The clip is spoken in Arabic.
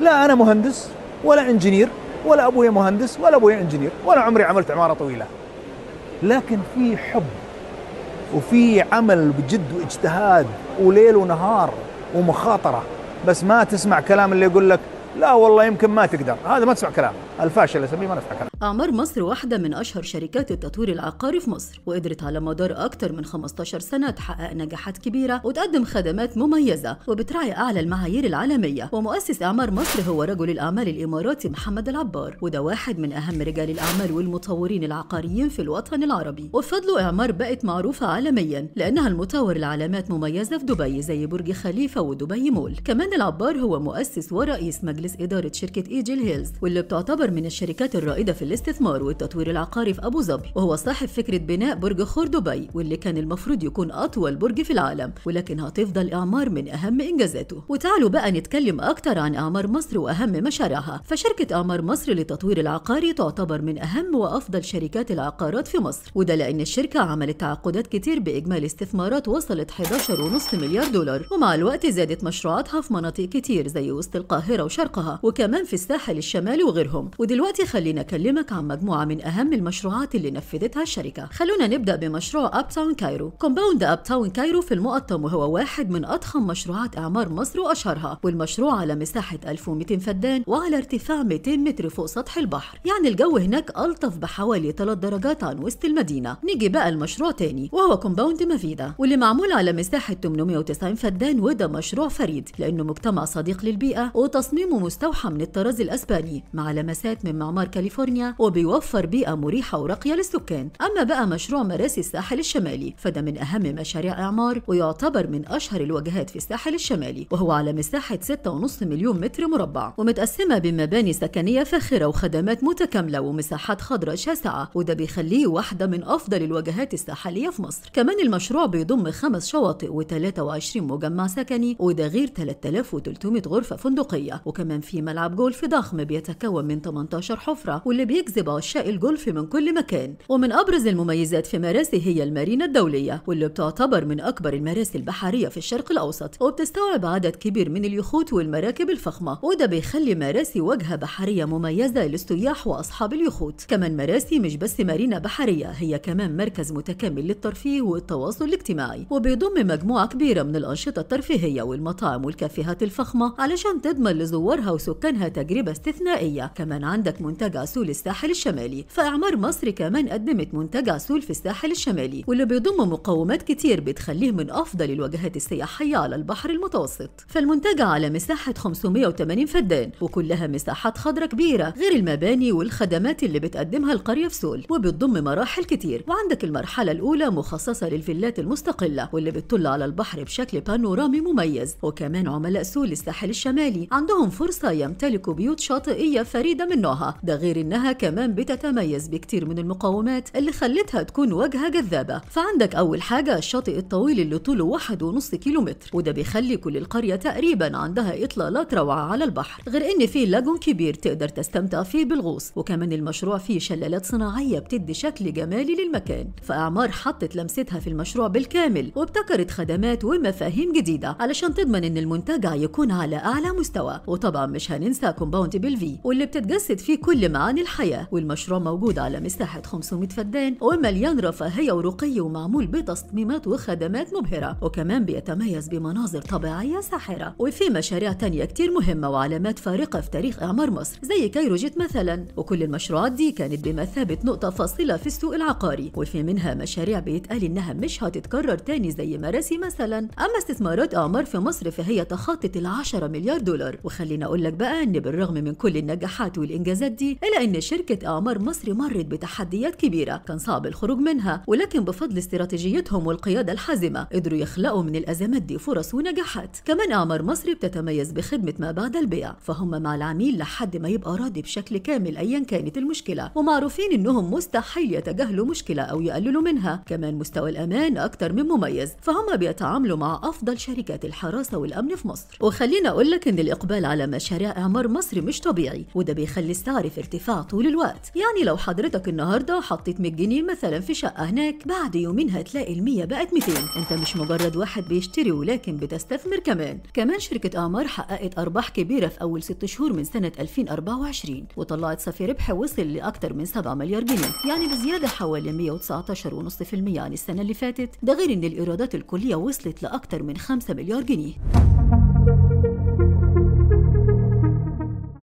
لا أنا مهندس ولا إنجينير ولا ابوي مهندس ولا ابوي إنجينير ولا عمري عملت عمارة طويلة لكن في حب وفي عمل بجد واجتهاد وليل ونهار ومخاطرة بس ما تسمع كلام اللي يقول لك لا والله يمكن ما تقدر هذا ما تسمع كلام الفاشل اسميه ما نسمع كلام أعمار مصر واحدة من أشهر شركات التطوير العقاري في مصر وقدرت على مدار أكثر من 15 سنة تحقق نجاحات كبيرة وتقدم خدمات مميزة وبتراعي أعلى المعايير العالمية ومؤسس أعمار مصر هو رجل الأعمال الإماراتي محمد العبار وده واحد من أهم رجال الأعمال والمطورين العقاريين في الوطن العربي وفضله إعمار بقت معروفة عالميا لأنها المطور لعلامات مميزة في دبي زي برج خليفة ودبي مول كمان العبار هو مؤسس ورئيس مجلس مجلس إدارة شركة إيجيل هيلز واللي بتعتبر من الشركات الرائدة في الاستثمار والتطوير العقاري في أبو ظبي وهو صاحب فكرة بناء برج خور دبي واللي كان المفروض يكون أطول برج في العالم ولكن هتفضل إعمار من أهم إنجازاته وتعالوا بقى نتكلم أكتر عن أعمار مصر وأهم مشاريعها فشركة أعمار مصر للتطوير العقاري تعتبر من أهم وأفضل شركات العقارات في مصر وده لأن الشركة عملت تعاقدات كتير بإجمالي استثمارات وصلت 11.5 مليار دولار ومع الوقت زادت مشروعاتها في مناطق كتير زي وسط القاهرة وشرق مناطقها وكمان في الساحل الشمالي وغيرهم ودلوقتي خلينا أكلمك عن مجموعة من أهم المشروعات اللي نفذتها الشركة خلونا نبدأ بمشروع أب تاون كايرو كومباوند أب تاون كايرو في المقطم وهو واحد من أضخم مشروعات إعمار مصر وأشهرها والمشروع على مساحة 1200 فدان وعلى ارتفاع 200 متر فوق سطح البحر يعني الجو هناك ألطف بحوالي 3 درجات عن وسط المدينة نيجي بقى المشروع تاني وهو كومباوند مافيدا واللي معمول على مساحة 890 فدان وده مشروع فريد لأنه مجتمع صديق للبيئة وتصميمه مستوحى من الطراز الأسباني مع لمسات من معمار كاليفورنيا وبيوفر بيئة مريحة وراقية للسكان أما بقى مشروع مراسي الساحل الشمالي فده من أهم مشاريع إعمار ويعتبر من أشهر الوجهات في الساحل الشمالي وهو على مساحة 6.5 مليون متر مربع ومتقسمة بمباني سكنية فاخرة وخدمات متكاملة ومساحات خضراء شاسعة وده بيخليه واحدة من أفضل الوجهات الساحلية في مصر كمان المشروع بيضم خمس شواطئ و23 مجمع سكني وده غير 3300 غرفة فندقية وكمان دائما في ملعب جولف ضخم بيتكون من 18 حفرة واللي بيجذب عشاق الجولف من كل مكان ومن أبرز المميزات في مراسي هي المارينا الدولية واللي بتعتبر من أكبر المراسي البحرية في الشرق الأوسط وبتستوعب عدد كبير من اليخوت والمراكب الفخمة وده بيخلي مراسي وجهة بحرية مميزة للسياح وأصحاب اليخوت كمان مراسي مش بس مارينا بحرية هي كمان مركز متكامل للترفيه والتواصل الاجتماعي وبيضم مجموعة كبيرة من الأنشطة الترفيهية والمطاعم والكافيهات الفخمة علشان تضمن لزوار وزوارها وسكانها تجربة استثنائية كمان عندك منتجع سول الساحل الشمالي فأعمار مصر كمان قدمت منتجع سول في الساحل الشمالي واللي بيضم مقومات كتير بتخليه من أفضل الوجهات السياحية على البحر المتوسط فالمنتجع على مساحة 580 فدان وكلها مساحات خضراء كبيرة غير المباني والخدمات اللي بتقدمها القرية في سول وبتضم مراحل كتير وعندك المرحلة الأولى مخصصة للفيلات المستقلة واللي بتطل على البحر بشكل بانورامي مميز وكمان عملاء سول الساحل الشمالي عندهم فرصة فرصة يمتلك بيوت شاطئية فريدة من نوعها ده غير إنها كمان بتتميز بكتير من المقومات اللي خلتها تكون واجهة جذابة فعندك أول حاجة الشاطئ الطويل اللي طوله واحد ونص كيلو متر وده بيخلي كل القرية تقريبا عندها إطلالات روعة على البحر غير إن فيه لاجون كبير تقدر تستمتع فيه بالغوص وكمان المشروع فيه شلالات صناعية بتدي شكل جمالي للمكان فأعمار حطت لمستها في المشروع بالكامل وابتكرت خدمات ومفاهيم جديدة علشان تضمن إن المنتجع يكون على أعلى مستوى وطبعا طبعا مش هننسى كومباوند بالفي واللي بتتجسد فيه كل معاني الحياه والمشروع موجود على مساحه 500 فدان ومليان رفاهيه ورقي ومعمول بتصميمات وخدمات مبهره وكمان بيتميز بمناظر طبيعيه ساحره وفي مشاريع تانية كتير مهمه وعلامات فارقه في تاريخ اعمار مصر زي كايروجيت مثلا وكل المشروعات دي كانت بمثابه نقطه فاصله في السوق العقاري وفي منها مشاريع بيتقال انها مش هتتكرر تاني زي مراسي مثلا اما استثمارات اعمار في مصر فهي تخطط ال 10 مليار دولار وخلينا أقول لك بقى إن بالرغم من كل النجاحات والإنجازات دي إلا إن شركة أعمار مصر مرت بتحديات كبيرة كان صعب الخروج منها ولكن بفضل استراتيجيتهم والقيادة الحازمة قدروا يخلقوا من الأزمات دي فرص ونجاحات كمان أعمار مصر بتتميز بخدمة ما بعد البيع فهم مع العميل لحد ما يبقى راضي بشكل كامل أيا كانت المشكلة ومعروفين إنهم مستحيل يتجاهلوا مشكلة أو يقللوا منها كمان مستوى الأمان أكتر من مميز فهم بيتعاملوا مع أفضل شركات الحراسة والأمن في مصر وخلينا أقول لك إن الإقبال على مشاريع اعمار مصر مش طبيعي وده بيخلي السعر في ارتفاع طول الوقت يعني لو حضرتك النهارده حطيت 100 جنيه مثلا في شقه هناك بعد يومين هتلاقي ال100 بقت 200 انت مش مجرد واحد بيشتري ولكن بتستثمر كمان كمان شركه اعمار حققت ارباح كبيره في اول 6 شهور من سنه 2024 وطلعت صافي ربح وصل لاكثر من 7 مليار جنيه يعني بزياده حوالي 119.5% عن السنه اللي فاتت ده غير ان الايرادات الكليه وصلت لاكثر من 5 مليار جنيه